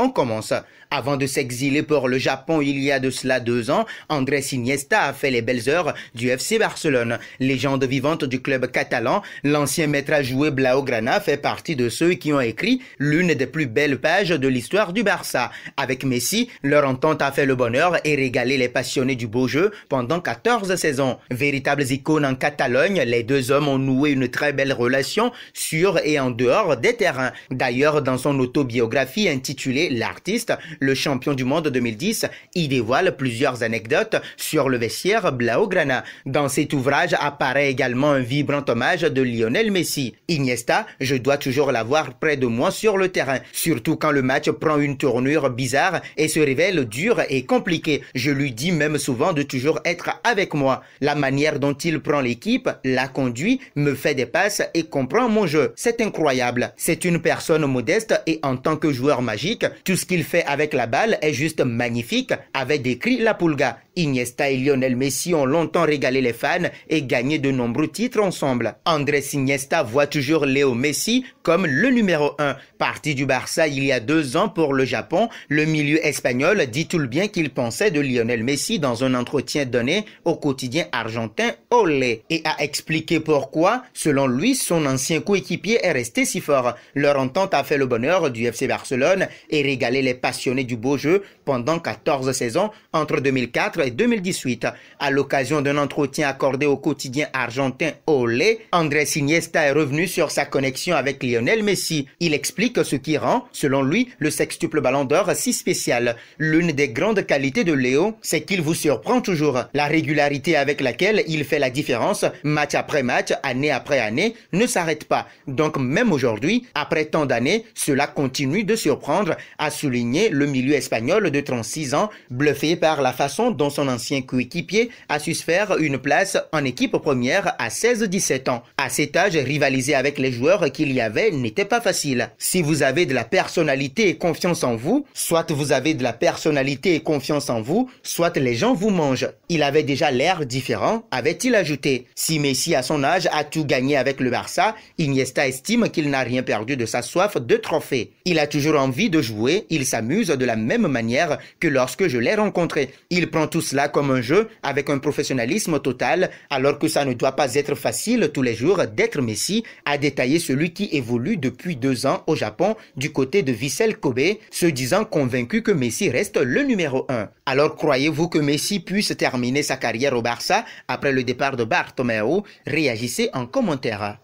On commence. Avant de s'exiler pour le Japon il y a de cela deux ans, Andrés Iniesta a fait les belles heures du FC Barcelone. Légende vivante du club catalan, l'ancien maître à jouer Blaugrana fait partie de ceux qui ont écrit l'une des plus belles pages de l'histoire du Barça. Avec Messi, leur entente a fait le bonheur et régalé les passionnés du beau jeu pendant 14 saisons. Véritables icônes en Catalogne, les deux hommes ont noué une très belle relation sur et en dehors des terrains. D'ailleurs, dans son autobiographie intitulée l'artiste, le champion du monde 2010, y dévoile plusieurs anecdotes sur le vestiaire Blaugrana. Dans cet ouvrage apparaît également un vibrant hommage de Lionel Messi. Iniesta, je dois toujours l'avoir près de moi sur le terrain, surtout quand le match prend une tournure bizarre et se révèle dur et compliqué. Je lui dis même souvent de toujours être avec moi. La manière dont il prend l'équipe, la conduit, me fait des passes et comprend mon jeu. C'est incroyable. C'est une personne modeste et en tant que joueur magique, tout ce qu'il fait avec la balle est juste magnifique, avait décrit la Pulga. Iniesta et Lionel Messi ont longtemps régalé les fans et gagné de nombreux titres ensemble. Andrés Iniesta voit toujours Léo Messi comme le numéro 1. Parti du Barça il y a deux ans pour le Japon, le milieu espagnol dit tout le bien qu'il pensait de Lionel Messi dans un entretien donné au quotidien argentin Olé et a expliqué pourquoi, selon lui, son ancien coéquipier est resté si fort. Leur entente a fait le bonheur du FC Barcelone et régalé les passionnés du beau jeu pendant 14 saisons entre 2004 et 2018. À l'occasion d'un entretien accordé au quotidien argentin Olé, André Siniesta est revenu sur sa connexion avec Lionel Messi. Il explique ce qui rend, selon lui, le sextuple Ballon d'Or si spécial. L'une des grandes qualités de Léo, c'est qu'il vous surprend toujours. La régularité avec laquelle il fait la différence, match après match, année après année, ne s'arrête pas. Donc même aujourd'hui, après tant d'années, cela continue de surprendre, a souligné le milieu espagnol de 36 ans, bluffé par la façon dont son ancien coéquipier, a su se faire une place en équipe première à 16-17 ans. À cet âge, rivaliser avec les joueurs qu'il y avait n'était pas facile. Si vous avez de la personnalité et confiance en vous, soit vous avez de la personnalité et confiance en vous, soit les gens vous mangent. Il avait déjà l'air différent, avait-il ajouté. Si Messi à son âge a tout gagné avec le Barça, Iniesta estime qu'il n'a rien perdu de sa soif de trophée. Il a toujours envie de jouer, il s'amuse de la même manière que lorsque je l'ai rencontré. Il prend tout tout cela comme un jeu avec un professionnalisme total, alors que ça ne doit pas être facile tous les jours d'être Messi, a détaillé celui qui évolue depuis deux ans au Japon du côté de Vissel Kobe, se disant convaincu que Messi reste le numéro un. Alors croyez-vous que Messi puisse terminer sa carrière au Barça après le départ de Bartomeu Réagissez en commentaire.